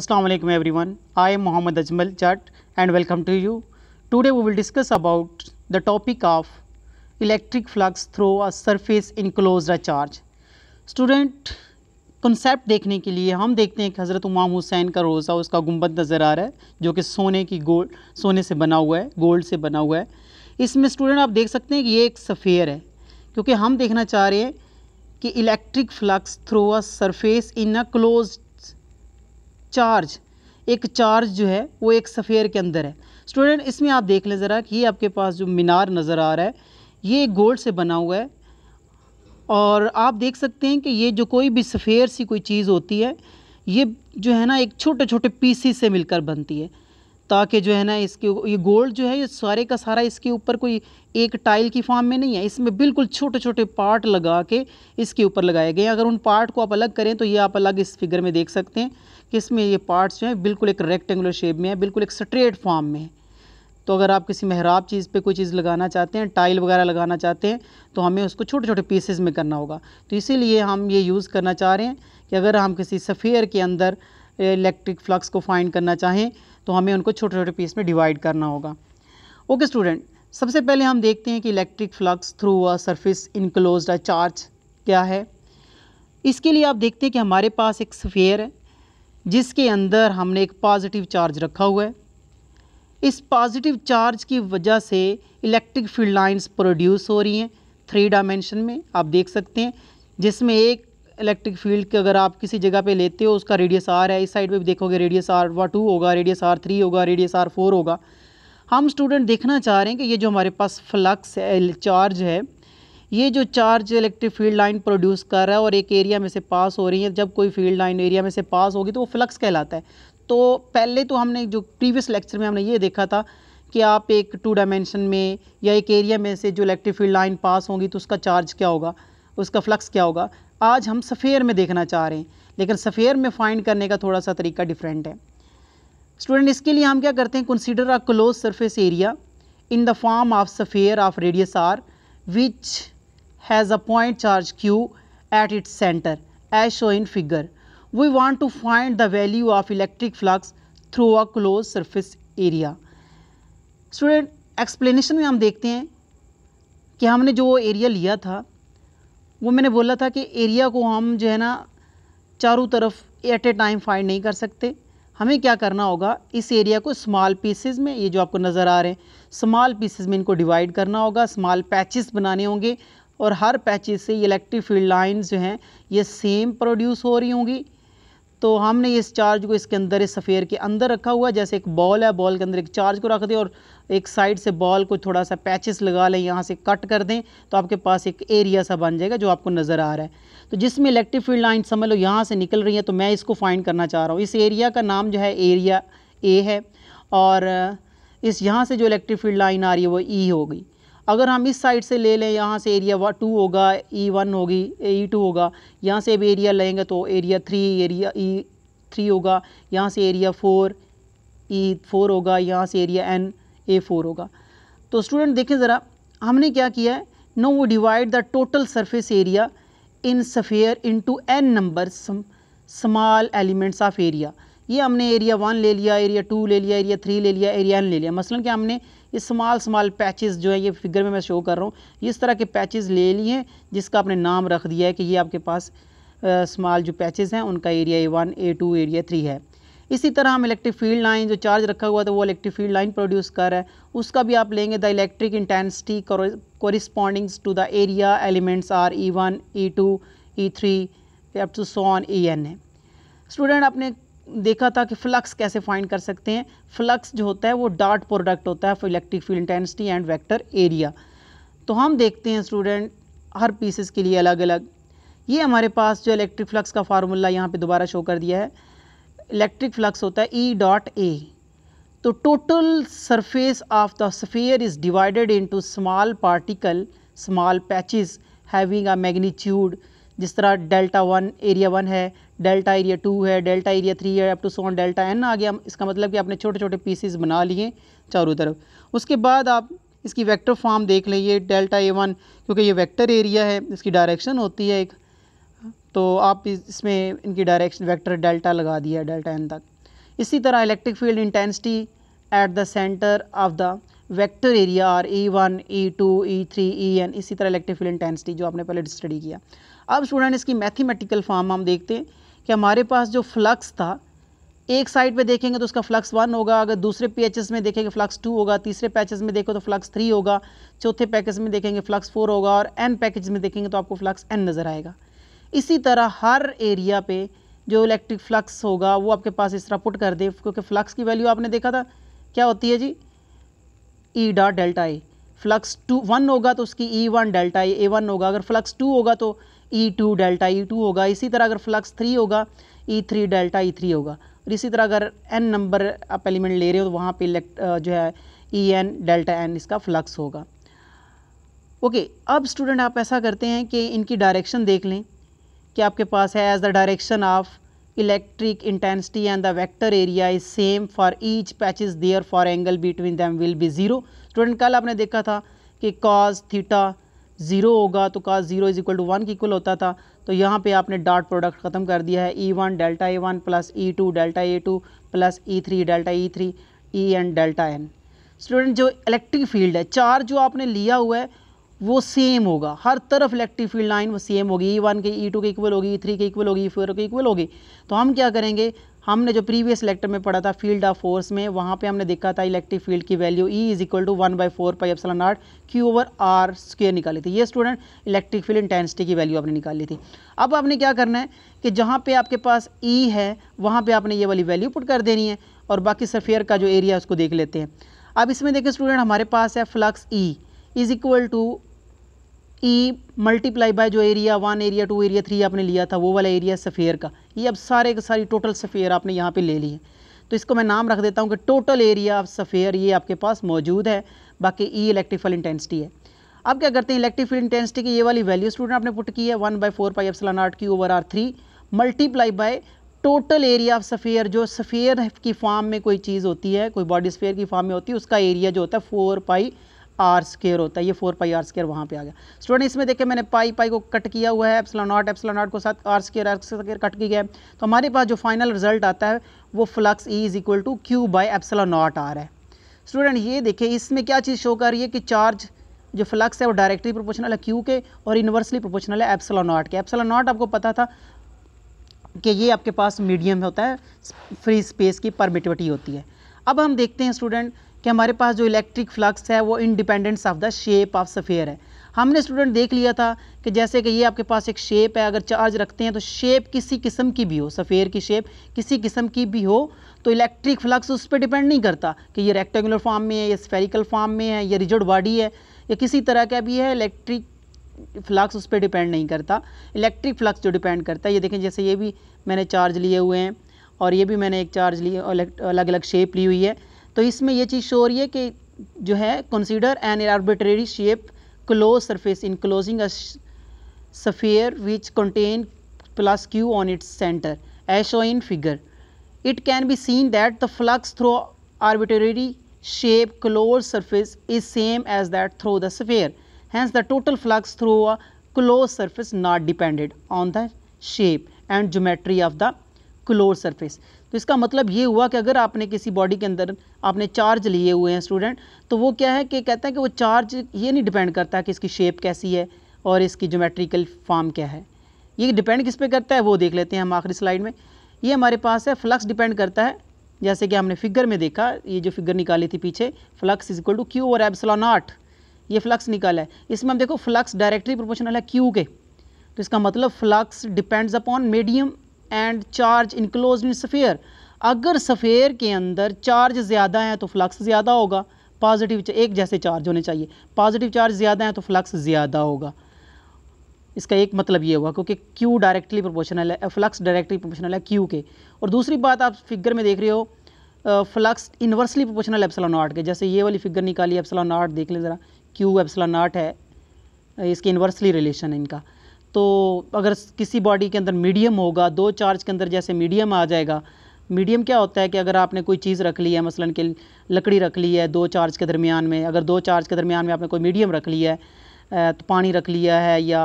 Assalamualaikum everyone. I am Mohammad Ajmal Jat and welcome to you. Today we will discuss about the topic of electric flux through a surface enclosed a charge. Student concept देखने के लिए हम देखते हैं कि हज़रत उमाम हुसैन का रोज़ा उसका गुम्बद नज़र आ रहा है जो कि सोने की गोल्ड सोने से बना हुआ है गोल्ड से बना हुआ है इसमें स्टूडेंट आप देख सकते हैं कि ये एक सफ़ेयर है क्योंकि हम देखना चाह रहे हैं कि electric flux through a surface in a close charge एक चार्ज जो है वो एक सफ़ेयर के अंदर है स्टूडेंट इसमें आप देख लें ज़रा कि ये आपके पास जो मीनार नज़र आ रहा है ये गोल्ड से बना हुआ है और आप देख सकते हैं कि ये जो कोई भी सफ़ेयर सी कोई चीज़ होती है ये जो है ना एक छोटे छोटे पीसी से मिलकर बनती है ताकि जो है ना इसके ये गोल्ड जो है ये सारे का सारा इसके ऊपर कोई एक टाइल की फॉर्म में नहीं है इसमें बिल्कुल छोटे छोटे पार्ट लगा के इसके ऊपर लगाए गए हैं अगर उन पार्ट को आप अलग करें तो ये आप अलग इस फिगर में देख सकते हैं कि इसमें ये पार्ट्स जो हैं बिल्कुल एक रेक्टेंगुलर शेप में है बिल्कुल एक स्ट्रेट फॉर्म में है तो अगर आप किसी महराब चीज़ पे कोई चीज़ लगाना चाहते हैं टाइल वगैरह लगाना चाहते हैं तो हमें उसको छोटे छोटे पीसेस में करना होगा तो इसीलिए हम ये यूज़ करना चाह रहे हैं कि अगर हम किसी सफ़ेयर के अंदर इलेक्ट्रिक फ्लक्स को फाइंड करना चाहें तो हमें उनको छोटे छोटे पीस में डिवाइड करना होगा ओके स्टूडेंट सबसे पहले हम देखते हैं कि electric flux through a surface enclose a charge क्या है इसके लिए आप देखते हैं कि हमारे पास एक स्फेयर है जिसके अंदर हमने एक पॉजिटिव चार्ज रखा हुआ है इस पॉजिटिव चार्ज की वजह से इलेक्ट्रिक फील्ड लाइंस प्रोड्यूस हो रही हैं थ्री डायमेंशन में आप देख सकते हैं जिसमें एक इलेक्ट्रिक फील्ड के अगर आप किसी जगह पे लेते हो उसका रेडियस आर है इस साइड पे भी देखोगे रेडियस आर वा टू होगा रेडियस आर थ्री होगा रेडियस आर फोर होगा हम स्टूडेंट देखना चाह रहे हैं कि ये जो हमारे पास फ्लक्स है चार्ज है ये जो charge electric field line produce कर रहा है और एक एरिया में से पास हो रही है जब कोई फील्ड लाइन एरिया में से पास होगी तो वो फ्लक्स कहलाता है तो पहले तो हमने जो प्रीवियस लेक्चर में हमने ये देखा था कि आप एक टू डायमेंशन में या एक एरिया में से जो इलेक्ट्रिक फील्ड लाइन पास होगी तो उसका चार्ज क्या होगा उसका फ्लक्स क्या होगा आज हम सफ़ेयर में देखना चाह रहे हैं लेकिन सफ़ेयर में फाइंड करने का थोड़ा सा तरीका डिफरेंट है स्टूडेंट इसके लिए हम क्या करते हैं consider a close surface area in the form of sphere of radius R which has a point charge Q at its centre as show in figure we want to find the value of electric flux through a close surface area student explanation में हम देखते हैं कि हमने जो area लिया था वो मैंने बोला था कि एरिया को हम जो है ना चारों तरफ एट ए टाइम फाइंड नहीं कर सकते हमें क्या करना होगा इस एरिया को स्मॉल पीसेज में ये जो आपको नज़र आ रहे हैं स्मॉल पीसेज में इनको डिवाइड करना होगा स्मॉल पैचेस बनाने होंगे और हर पैचेस से इलेक्ट्रिक फील्ड लाइंस जो हैं ये सेम प्रोड्यूस हो रही होंगी तो हमने इस चार्ज को इसके अंदर इस सफ़ेर के अंदर रखा हुआ है जैसे एक बॉल है बॉल के अंदर एक चार्ज को रख दें और एक साइड से बॉल को थोड़ा सा पैचेस लगा लें यहाँ से कट कर दें तो आपके पास एक एरिया सा बन जाएगा जो आपको नज़र आ रहा है तो जिसमें इलेक्ट्रिक फील्ड लाइन समझ लो यहाँ से निकल रही है तो मैं इसको फाइंड करना चाह रहा हूँ इस एरिया का नाम जो है एरिया ए है और इस यहाँ से जो इलेक्ट्रिक फील्ड लाइन आ रही है वो ई e होगी अगर हम इस साइड से ले लें यहाँ से एरिया टू होगा ई e वन होगी ई e टू होगा यहाँ से भी एरिया लेंगे तो area three area E three होगा यहाँ से एरिया फोर ई फोर होगा यहाँ से एरिया एन ए फोर होगा तो स्टूडेंट देखें ज़रा हमने क्या किया है नो वो divide the total surface area in sphere into N number small elements of area ये हमने एरिया वन ले लिया एरिया टू ले लिया एरिया थ्री ले लिया एरिया एन ले लिया मसलन कि हमने ये स्माल स्मॉल पैचेज़ जो है ये फिगर में मैं शो कर रहा हूँ इस तरह के पैचेज़ ले लिए हैं जिसका आपने नाम रख दिया है कि ये आपके पास स्मॉल जो पैचेज़ हैं उनका area A one A two area three है इसी तरह हम इलेक्ट्रिक फील्ड लाइन जो चार्ज रखा हुआ था वो इलेक्ट्रिक फील्ड लाइन प्रोड्यूस कर रहा है उसका भी आप लेंगे the electric intensity correspondings to the area elements are E one E two E three up to on E N है स्टूडेंट अपने देखा था कि फ्लक्स कैसे फाइंड कर सकते हैं फ्लक्स जो होता है वो डॉट प्रोडक्ट होता है electric field intensity and vector area तो हम देखते हैं स्टूडेंट हर पीसेस के लिए अलग अलग ये हमारे पास जो इलेक्ट्रिक फ्लक्स का फार्मूला यहाँ पे दोबारा शो कर दिया है इलेक्ट्रिक फ्लक्स होता है ई डॉट ए तो total surface of the sphere is divided into small particle small patches having a magnitude जिस तरह डेल्टा वन एरिया वन है डेल्टा एरिया टू है डेल्टा एरिया थ्री है अप टू सोन delta N आ गया इसका मतलब कि आपने छोटे छोटे पीसीज बना लिए चारों तरफ उसके बाद आप इसकी वेक्टर फॉर्म देख ये डेल्टा ए वन क्योंकि ये वेक्टर एरिया है इसकी डायरेक्शन होती है एक तो आप इसमें इनकी डायरेक्शन वैक्टर डेल्टा लगा दिया डेल्टा एन तक इसी तरह electric field intensity at the centre of the vector area are E one E two E three E N इसी तरह इलेक्ट्रिक फील्ड इंटेंसिटी जो आपने पहले स्टडी किया अब स्टूडेंट इसकी मैथमेटिकल फॉर्म हम देखते हैं कि हमारे पास जो फ्लक्स था एक साइड पे देखेंगे तो उसका फ्लक्स वन होगा अगर दूसरे पैचेस में देखेंगे फ्लक्स टू होगा तीसरे पैचेस में देखो तो फ्लक्स थ्री होगा चौथे पैकेज में देखेंगे फ्लक्स फोर होगा और एन पैकेज में देखेंगे तो आपको फ्लक्स एन नज़र आएगा इसी तरह हर एरिया पे जो इलेक्ट्रिक फ्लक्स होगा वो आपके पास इस तरह पुट कर दे क्योंकि फ्लक्स की वैल्यू आपने देखा था क्या होती है जी E dot delta A flux two one होगा तो उसकी E one delta A one होगा अगर फ्लक्स टू होगा तो E two delta E two होगा इसी तरह अगर फ्लक्स थ्री होगा E three delta E three होगा और इसी तरह अगर एन नंबर आप एलिमेंट ले रहे हो तो वहाँ पे जो है ई एन डेल्टा एन इसका फ्लक्स होगा ओके okay, अब स्टूडेंट आप ऐसा करते हैं कि इनकी डायरेक्शन देख लें कि आपके पास है as the direction of electric intensity and the vector area is same for each patch is therefore angle between them will be zero student कल आपने देखा था कि कॉज थीटा ज़ीरो होगा तो cos zero is equal to one के equal होता था तो यहाँ पे आपने डॉट प्रोडक्ट ख़त्म कर दिया है E one delta A one plus E two delta A two plus E three delta E three E N delta N student जो इलेक्ट्रिक फील्ड है चार्ज जो आपने लिया हुआ है वो सेम होगा हर तरफ इलेक्ट्रिक फील्ड लाइन वो सेम होगी ई e वन के ई e टू के इक्वल होगी ई e थ्री के इक्वल होगी ई फोर के इक्वल होगी तो हम क्या करेंगे हमने जो प्रीवियस लेक्टर में पढ़ा था फील्ड ऑफ फोर्स में वहाँ पे हमने देखा था इलेक्ट्रिक फील्ड की value E is equal to one by four pi epsilon R Q over R square निकाली थी ये स्टूडेंट इलेक्ट्रिक फील्ड इंटेंसिटी की वैल्यू आपने निकाली थी अब आपने क्या करना है कि जहाँ पे आपके पास ई e है वहाँ पर आपने ये वाली वैल्यू पुट कर देनी है और बाकी सफेयर का जो एरिया है उसको देख लेते हैं अब इसमें देखें स्टूडेंट हमारे पास है flux E is equal to E multiply by जो area one area two area three आपने लिया था वो वाला एरिया सफ़ेयर का ये अब सारे के सारी टोटल सफ़ेयर आपने यहाँ पे ले लिए तो इसको मैं नाम रख देता हूँ कि टोटल एरिया ऑफ सफ़ेयर ये आपके पास मौजूद है बाकी ई इलेक्ट्रिकल इंटेंसिटी है अब क्या करते हैं इलेक्ट्रिकल इंटेंसिटी की ये वाली वैल्यू स्टूडेंट आपने पुट की है one by four pi epsilon आर्ट की over R three multiply by total area of sphere जो सफ़ेयर की फॉर्म में कोई चीज़ होती है कोई बॉडी स्फेयर की फॉर्म में होती है उसका एरिया जो होता है फोर पाई आर स्केयर होता है ये फोर पाई आर स्केयर वहाँ पे आ गया स्टूडेंट इसमें देखिए मैंने पाई पाई को कट किया हुआ है एप्सला नॉट एप्सला नॉट को साथ R square R square cut किया है तो हमारे पास जो फाइनल रिजल्ट आता है वो flux E is equal to Q by epsilon naught R है स्टूडेंट ये देखिए इसमें क्या चीज़ शो कर रही है कि चार्ज जो फ्लक्स है वो डायरेक्टली प्रोपोर्शनल है क्यू के और इन्वर्सली प्रोपोर्शनल है एप्सला नॉट के एप्सला नॉट आपको पता था कि ये आपके पास मीडियम होता है फ्री स्पेस की परमिटिविटी होती है अब हम देखते हैं स्टूडेंट कि हमारे पास जो इलेक्ट्रिक फ्लक्स है वो independence of the shape of sphere है हमने स्टूडेंट देख लिया था कि जैसे कि ये आपके पास एक शेप है अगर चार्ज रखते हैं तो शेप किसी किस्म की भी हो सफ़ेयर की शेप किसी किस्म की भी हो तो इलेक्ट्रिक फ्लक्स उस पर डिपेंड नहीं करता कि ये रेक्टेंगुलर फॉर्म में है या स्फेरिकल फॉर्म में है या रिजर्ड बॉडी है या किसी तरह का भी है इलेक्ट्रिक फ्लक्स उस पर डिपेंड नहीं करता इलेक्ट्रिक फ्लक्स जो डिपेंड करता है ये देखें जैसे ये भी मैंने चार्ज लिए हुए हैं और ये भी मैंने एक चार्ज लिए अलग अलग शेप ली हुई है तो इसमें यह चीज़ शो हो रही है कि जो है consider an arbitrary shape close surface enclosing a sphere which contain plus Q on its centre a show in figure it can be seen that the flux through arbitrary shape close surface is same as that through the sphere hence the total flux through a close surface not depended on the shape and geometry of the close surface तो इसका मतलब ये हुआ कि अगर आपने किसी body के अंदर आपने चार्ज लिए हुए हैं स्टूडेंट तो वो क्या है कि कहता है कि वो चार्ज ये नहीं डिपेंड करता कि इसकी शेप कैसी है और इसकी जोमेट्रिकल फॉर्म क्या है ये डिपेंड किस पे करता है वो देख लेते हैं हम आखिरी स्लाइड में ये हमारे पास है फ्लक्स डिपेंड करता है जैसे कि हमने फिगर में देखा ये जो फिगर निकाली थी पीछे flux is equal to Q और एब्सलॉन आठ ये फ्लक्स निकाला है इसमें हम देखो फ्लक्स डायरेक्टली प्रोपोर्शनल है क्यू के तो इसका मतलब flux depends upon medium and charge enclose in sphere अगर सफ़ेयर के अंदर चार्ज ज़्यादा है तो फ्लक्स ज़्यादा होगा पॉजिटिव एक जैसे चार्ज होने चाहिए पॉजिटिव चार्ज ज़्यादा हैं तो फ्लक्स ज़्यादा होगा इसका एक मतलब ये हुआ क्योंकि क्यू डायरेक्टली प्रोपोर्शनल है फ्लक्स डायरेक्टली प्रोपोर्शनल है क्यू के और दूसरी बात आप फिगर में देख रहे हो flux inversely proportional epsilon naught के जैसे ये वाली फिगर निकाली एप्सला नॉट देख लें ज़रा क्यू एप्सला नॉट है इसके इन्वर्सली रिलेशन है इनका तो अगर किसी बॉडी के अंदर मीडियम होगा दो चार्ज के अंदर जैसे मीडियम आ जाएगा मीडियम क्या होता है कि अगर आपने कोई चीज़ रख ली है मसलन के लकड़ी रख ली है दो चार्ज के दरमियान में अगर दो चार्ज के दरमियान में आपने कोई मीडियम रख लिया है तो पानी रख लिया है या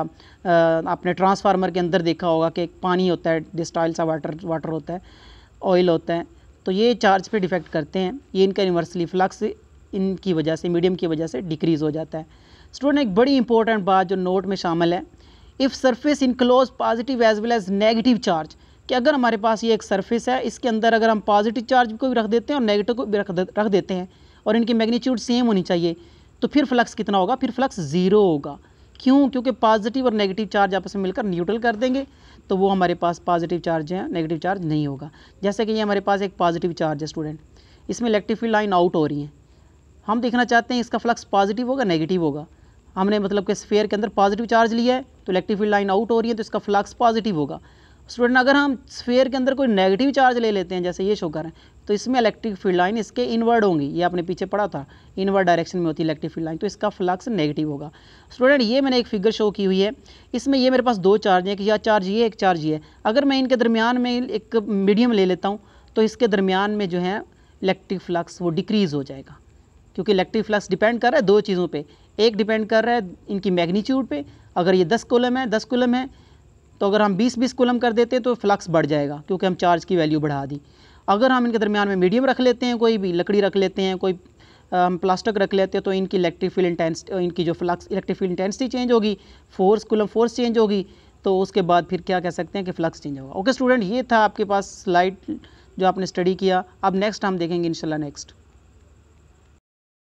आपने ट्रांसफार्मर के अंदर देखा होगा कि पानी होता है डिस्टाइल सा वाटर वाटर होता है ऑयल होता है तो ये चार्ज पे डिफेक्ट करते हैं ये इनका यूनिवर्सली फ्लक्स इनकी वजह से मीडियम की वजह से डिक्रीज़ हो जाता है स्टूडेंट एक बड़ी इंपॉर्टेंट बात जो नोट में शामिल है if surface enclose positive as well as negative charge कि अगर हमारे पास ये एक सरफेस है इसके अंदर अगर हम पॉजिटिव चार्ज को भी रख देते हैं और नेगेटिव को भी रख दे, रख देते हैं और इनकी मैग्नीट्यूड सेम होनी चाहिए तो फिर फ्लक्स कितना होगा फिर फ्लक्स ज़ीरो होगा क्यों क्योंकि पॉजिटिव और नेगेटिव चार्ज आपस में मिलकर न्यूट्रल कर देंगे तो वो हमारे पास पॉजिटिव चार्ज है नेगेटिव चार्ज नहीं होगा जैसे कि ये हमारे पास एक पॉजिटिव चार्ज है स्टूडेंट इसमें इलेक्ट्रिक फील्ड लाइन आउट हो रही है हम देखना चाहते हैं इसका फ्लक्स पॉजिटिव होगा नेगेटिव होगा हमने मतलब कि स्फेयर के अंदर पॉजिटिव चार्ज लिया है तो इलेक्ट्रिक फील्ड लाइन आउट हो रही है तो इसका फ्लक्स पॉजिटिव होगा स्टूडेंट अगर हम स्फेयर के अंदर कोई नेगेटिव चार्ज ले लेते हैं जैसे ये शो करें तो इसमें इलेक्ट्रिक फील्ड लाइन इसके इनवर्ड होंगी ये आपने पीछे पढ़ा था इनवर्ड डायरेक्शन में होती है इलेक्ट्रिक फील्ड लाइन तो इसका फ्लक्स नेगेटिव होगा स्टूडेंट ये मैंने एक फिगर शो की हुई है इसमें ये मेरे पास दो चार्ज हैं कि या चार्ज ये एक चार्ज ये अगर मैं इनके दरमियान में एक मीडियम ले लेता हूँ तो इसके दरमियान में जो है इलेक्ट्रिक फ्लक्स वो डिक्रीज़ हो जाएगा क्योंकि इलेक्ट्रिक फ्लक्स डिपेंड कर रहा है दो चीज़ों पर एक डिपेंड कर रहा है इनकी मैग्नीट्यूड पे अगर ये दस कोलम है दस कोलम है तो अगर हम बीस बीस कोलम कर देते हैं तो फ्लक्स बढ़ जाएगा क्योंकि हम चार्ज की वैल्यू बढ़ा दी अगर हम इनके दरमियान में मीडियम रख लेते हैं कोई भी लकड़ी रख लेते हैं कोई हम प्लास्टिक रख लेते हैं तो इनकी इलेक्ट्रिक फील्ड इंटेंसिटी इनकी जो flux electric field intensity change होगी फोर्स कुलम फोर्स चेंज होगी तो उसके बाद फिर क्या कह सकते हैं कि फ्लक्स चेंज होगा ओके स्टूडेंट ये था आपके पास स्लाइड जो आपने स्टडी किया अब नेक्स्ट हम देखेंगे इंशाल्लाह नेक्स्ट